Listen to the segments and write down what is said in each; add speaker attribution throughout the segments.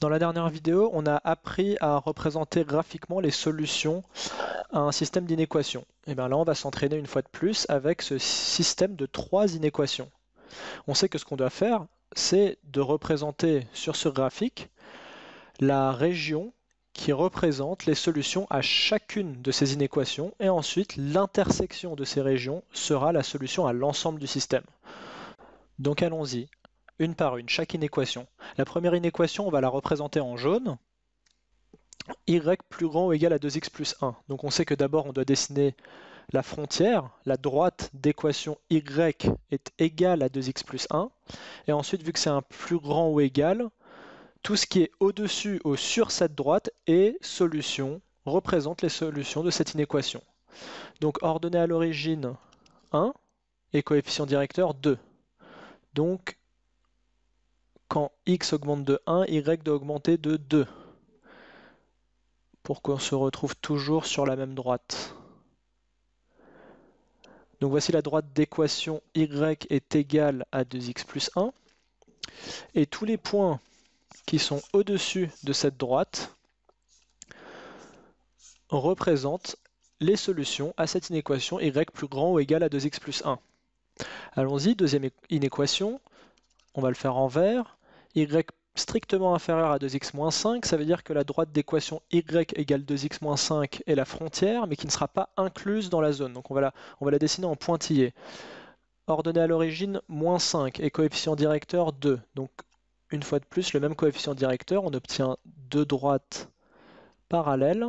Speaker 1: Dans la dernière vidéo, on a appris à représenter graphiquement les solutions à un système d'inéquations. Et eh bien là, on va s'entraîner une fois de plus avec ce système de trois inéquations. On sait que ce qu'on doit faire, c'est de représenter sur ce graphique la région qui représente les solutions à chacune de ces inéquations et ensuite l'intersection de ces régions sera la solution à l'ensemble du système. Donc allons-y, une par une, chaque inéquation. La première inéquation, on va la représenter en jaune, y plus grand ou égal à 2x plus 1. Donc on sait que d'abord on doit dessiner la frontière, la droite d'équation y est égale à 2x plus 1, et ensuite vu que c'est un plus grand ou égal, tout ce qui est au-dessus ou sur cette droite est solution, représente les solutions de cette inéquation. Donc ordonnée à l'origine 1 et coefficient directeur 2. Donc quand x augmente de 1, y doit augmenter de 2 pour qu'on se retrouve toujours sur la même droite. Donc voici la droite d'équation y est égale à 2x plus 1. Et tous les points qui sont au-dessus de cette droite représentent les solutions à cette inéquation y plus grand ou égal à 2x plus 1. Allons-y, deuxième inéquation, on va le faire en vert y strictement inférieur à 2x-5, ça veut dire que la droite d'équation y égale 2x-5 est la frontière, mais qui ne sera pas incluse dans la zone. Donc on va la, on va la dessiner en pointillé. Ordonnée à l'origine, moins 5 et coefficient directeur 2. Donc une fois de plus, le même coefficient directeur, on obtient deux droites parallèles.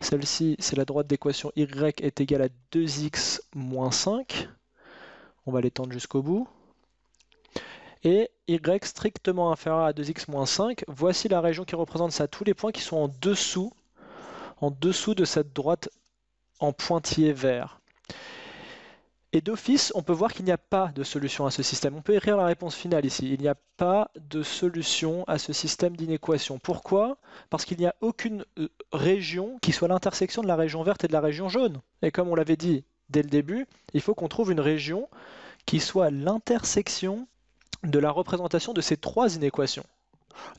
Speaker 1: Celle-ci, c'est la droite d'équation y est égale à 2x moins 5. On va l'étendre jusqu'au bout et y strictement inférieur à 2x-5, voici la région qui représente ça, tous les points qui sont en dessous, en dessous de cette droite en pointillé vert. Et d'office, on peut voir qu'il n'y a pas de solution à ce système. On peut écrire la réponse finale ici. Il n'y a pas de solution à ce système d'inéquation. Pourquoi Parce qu'il n'y a aucune euh, région qui soit l'intersection de la région verte et de la région jaune. Et comme on l'avait dit dès le début, il faut qu'on trouve une région qui soit l'intersection de la représentation de ces trois inéquations.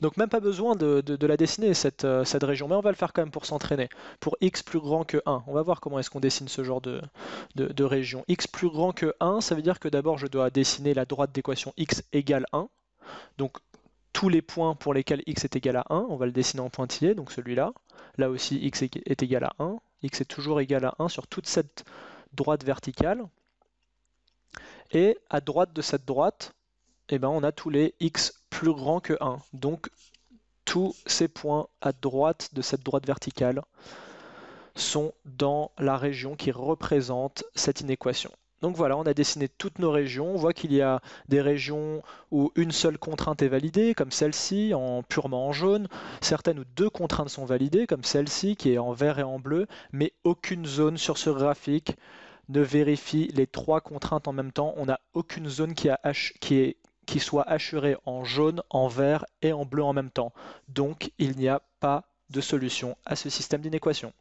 Speaker 1: Donc même pas besoin de, la dessiner, euh, cette, région, mais on va le faire quand même pour s'entraîner, pour x plus grand que 1. On va voir comment est-ce qu'on dessine ce genre de, de, région. x plus grand que 1, ça veut dire que d'abord je dois dessiner la droite d'équation x égale 1. Donc tous les points pour lesquels x est égal à 1, on va le dessiner en pointillé, donc celui-là. Là aussi x est égal à 1, x est toujours égal à 1 sur toute cette droite verticale. Et à droite de cette droite, eh ben, on a tous les x plus grands que 1. Donc tous ces points à droite de cette droite verticale sont dans la région qui représente cette inéquation. Donc voilà, on a dessiné toutes nos régions. On voit qu'il y a des régions où une seule contrainte est validée, comme celle-ci, en purement en jaune. Certaines où deux contraintes sont validées, comme celle-ci, qui est en vert et en bleu. Mais aucune zone sur ce graphique ne vérifie les trois contraintes en même temps. On n'a aucune zone qui, a qui est qui soit assuré en jaune, en vert et en bleu en même temps. Donc il n'y a pas de solution à ce système d'inéquation.